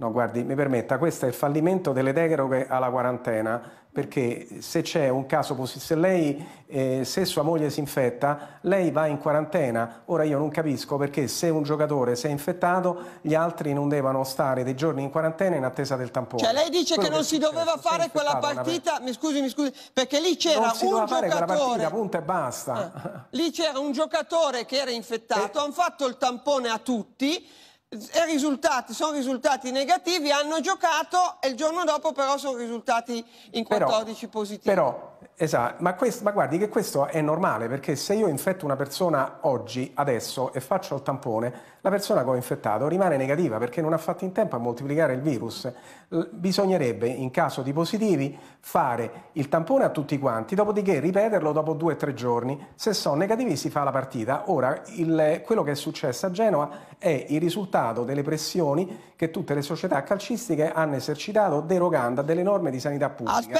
No, guardi, mi permetta, questo è il fallimento delle deroghe alla quarantena, perché se c'è un caso, se lei, eh, se sua moglie si infetta, lei va in quarantena. Ora io non capisco perché se un giocatore si è infettato, gli altri non devono stare dei giorni in quarantena in attesa del tampone. Cioè lei dice Quello che non si doveva fare quella partita, una... mi scusi, mi scusi, perché lì c'era non si un giocatore... Fare quella partita, punto e basta. Eh. Lì c'era un giocatore che era infettato, e... hanno fatto il tampone a tutti e risultati, sono risultati negativi, hanno giocato e il giorno dopo però sono risultati in 14 però, positivi. Però, esatto, ma, questo, ma, guardi che questo è normale perché se io infetto una persona oggi, adesso, e faccio il tampone, la persona che ho infettato rimane negativa perché non ha fatto in tempo a moltiplicare il virus. Bisognerebbe, in caso di positivi, fare il tampone a tutti quanti, dopodiché ripeterlo dopo due o tre giorni. Se sono negativi si fa la partita. Ora, il, quello che è successo a Genova è il risultato risultato delle pressioni che tutte le società calcistiche hanno esercitato derogando a delle norme di sanità pubblica. Aspetta.